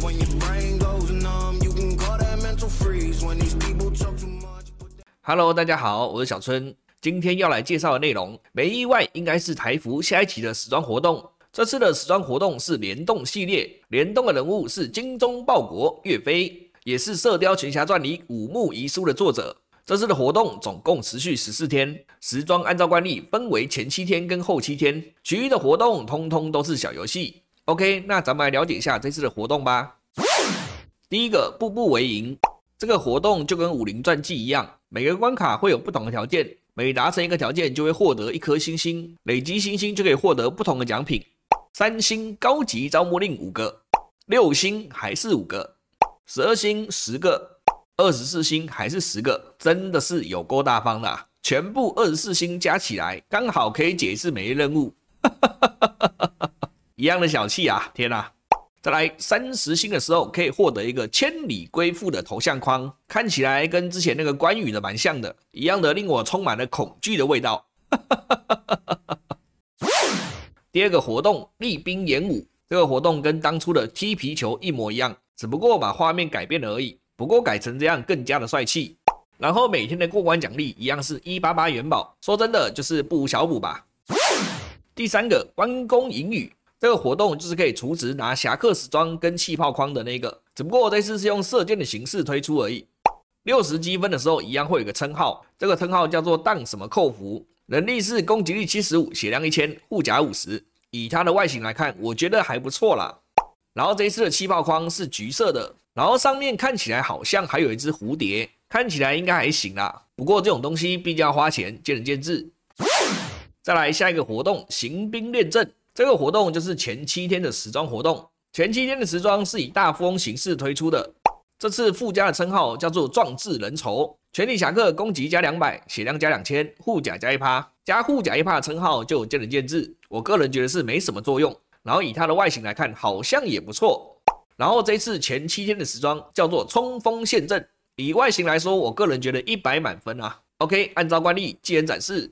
when your brain goes numb you can call that mental freeze when these people talk too much hello 大家好我是小春今天要来介绍的内容没意外应该是台服下一期的时装活动这次的时装活动是联动系列联动的人物是精忠报国岳飞也是《射雕群侠传》里五目遗书的作者。这次的活动总共持续十四天，时装按照惯例分为前七天跟后七天，其余的活动通通都是小游戏。OK，那咱们来了解一下这次的活动吧。第一个步步为营，这个活动就跟《武林传记》一样，每个关卡会有不同的条件，每达成一个条件就会获得一颗星星，累积星星就可以获得不同的奖品。三星高级招募令五个，六星还是五个，十二星十个，二十四星还是十个，真的是有够大方的。全部二十四星加起来，刚好可以解释每日任务。哈哈哈哈哈。一样的小气啊！天哪，再来三十星的时候可以获得一个千里归附的头像框，看起来跟之前那个关羽的蛮像的，一样的令我充满了恐惧的味道。第二个活动厉兵演武，这个活动跟当初的踢皮球一模一样，只不过把画面改变了而已，不过改成这样更加的帅气。然后每天的过关奖励一样是一八八元宝，说真的就是不如小补吧。第三个关公引语。这个活动就是可以充值拿侠客时装跟气泡框的那个，只不过这次是用射箭的形式推出而已。六十积分的时候一样会有个称号，这个称号叫做荡什么扣服，能力是攻击力七十五，血量一千，护甲五十。以它的外形来看，我觉得还不错啦。然后这次的气泡框是橘色的，然后上面看起来好像还有一只蝴蝶，看起来应该还行啦。不过这种东西毕竟要花钱，见仁见智。再来下一个活动，行兵练阵。这个活动就是前七天的时装活动，前七天的时装是以大富翁形式推出的。这次附加的称号叫做壮志人愁」，全体侠客攻击加两百，血量加两千，护甲加一趴。加护甲一趴的称号就见仁见智，我个人觉得是没什么作用。然后以它的外形来看，好像也不错。然后这次前七天的时装叫做冲锋陷阵，以外形来说，我个人觉得一百满分啊。OK，按照惯例，既然展示。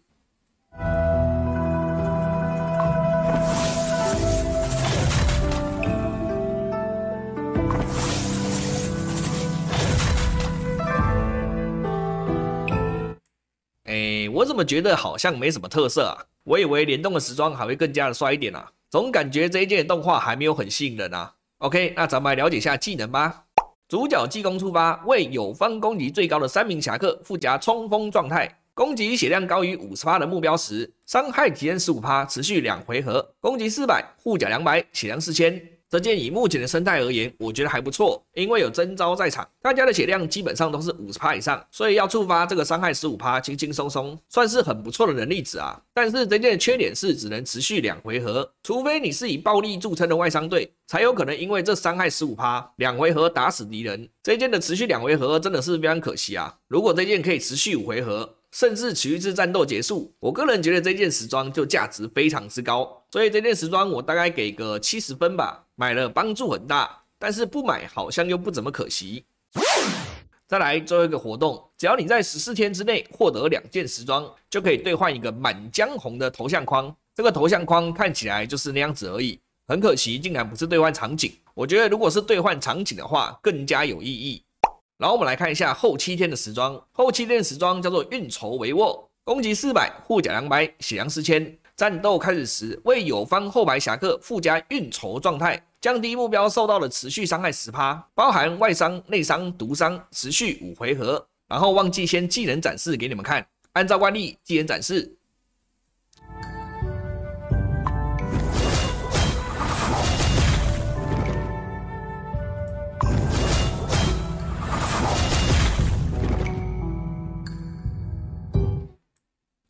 我怎么觉得好像没什么特色啊？我以为联动的时装还会更加的帅一点啊，总感觉这一件动画还没有很吸引人啊。OK，那咱们来了解一下技能吧。主角技工出发，为友方攻击最高的三名侠客附加冲锋状态。攻击血量高于五十趴的目标时，伤害提升十五趴，持续两回合。攻击四百，护甲两百，血量四千。这件以目前的生态而言，我觉得还不错，因为有真招在场，大家的血量基本上都是五十趴以上，所以要触发这个伤害十五趴，轻轻松松，算是很不错的能力值啊。但是这件的缺点是只能持续两回合，除非你是以暴力著称的外商队，才有可能因为这伤害十五趴两回合打死敌人。这件的持续两回合真的是非常可惜啊！如果这件可以持续五回合，甚至持续至战斗结束，我个人觉得这件时装就价值非常之高，所以这件时装我大概给个七十分吧。买了帮助很大，但是不买好像又不怎么可惜。再来最后一个活动，只要你在十四天之内获得两件时装，就可以兑换一个满江红的头像框。这个头像框看起来就是那样子而已，很可惜竟然不是兑换场景。我觉得如果是兑换场景的话更加有意义。然后我们来看一下后七天的时装，后七天的时装叫做运筹帷幄，攻击四百，护甲两百，血量四千。战斗开始时，为友方后排侠客附加运筹状态，降低目标受到的持续伤害十%，包含外伤、内伤、毒伤，持续五回合。然后忘记先技能展示给你们看，按照惯例技能展示。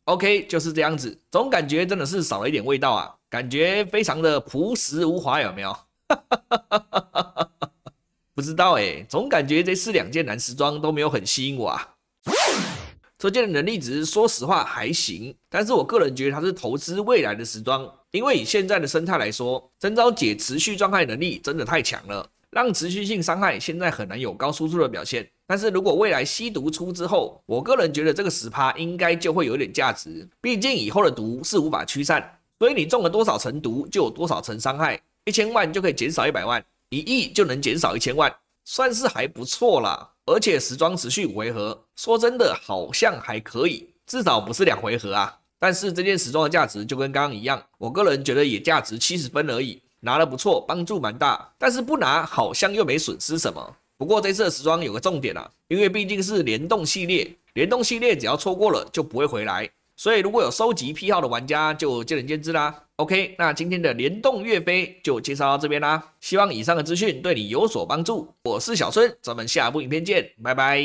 OK，就是这样子，总感觉真的是少了一点味道啊，感觉非常的朴实无华，有没有？不知道哎，总感觉这四两件男时装都没有很吸引我啊。这件的能力值，说实话还行，但是我个人觉得它是投资未来的时装，因为以现在的生态来说，真招姐持续状态能力真的太强了，让持续性伤害现在很难有高输出的表现。但是如果未来吸毒出之后，我个人觉得这个十趴应该就会有点价值，毕竟以后的毒是无法驱散，所以你中了多少层毒就有多少层伤害，一千万就可以减少一百万，一亿就能减少一千万，算是还不错了。而且时装持续回合，说真的好像还可以，至少不是两回合啊。但是这件时装的价值就跟刚刚一样，我个人觉得也价值七十分而已，拿了不错，帮助蛮大，但是不拿好像又没损失什么。不过这次的时装有个重点啊，因为毕竟是联动系列，联动系列只要错过了就不会回来，所以如果有收集癖好的玩家就见仁见智啦。OK，那今天的联动岳飞就介绍到这边啦，希望以上的资讯对你有所帮助。我是小孙，咱们下部影片见，拜拜。